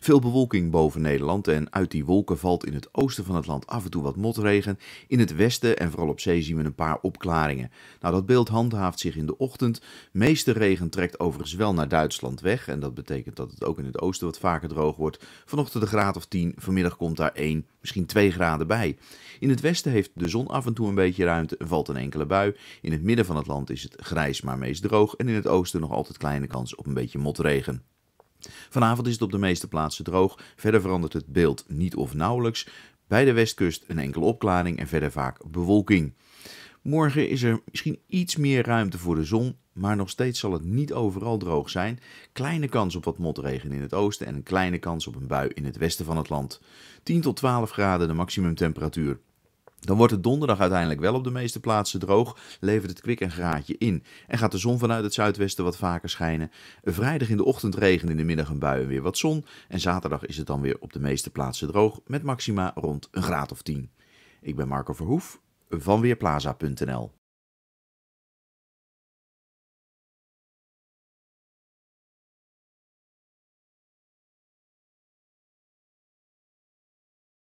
Veel bewolking boven Nederland en uit die wolken valt in het oosten van het land af en toe wat motregen. In het westen en vooral op zee zien we een paar opklaringen. Nou, dat beeld handhaaft zich in de ochtend. Meeste regen trekt overigens wel naar Duitsland weg en dat betekent dat het ook in het oosten wat vaker droog wordt. Vanochtend de graad of 10, vanmiddag komt daar 1, misschien 2 graden bij. In het westen heeft de zon af en toe een beetje ruimte en valt een enkele bui. In het midden van het land is het grijs maar meest droog en in het oosten nog altijd kleine kans op een beetje motregen. Vanavond is het op de meeste plaatsen droog. Verder verandert het beeld niet of nauwelijks. Bij de westkust een enkele opklaring en verder vaak bewolking. Morgen is er misschien iets meer ruimte voor de zon, maar nog steeds zal het niet overal droog zijn. Kleine kans op wat motregen in het oosten en een kleine kans op een bui in het westen van het land. 10 tot 12 graden de maximumtemperatuur. Dan wordt het donderdag uiteindelijk wel op de meeste plaatsen droog, levert het kwik een graadje in en gaat de zon vanuit het zuidwesten wat vaker schijnen. Vrijdag in de ochtend regen, in de middag een bui en weer wat zon en zaterdag is het dan weer op de meeste plaatsen droog met maxima rond een graad of 10. Ik ben Marco Verhoef van Weerplaza.nl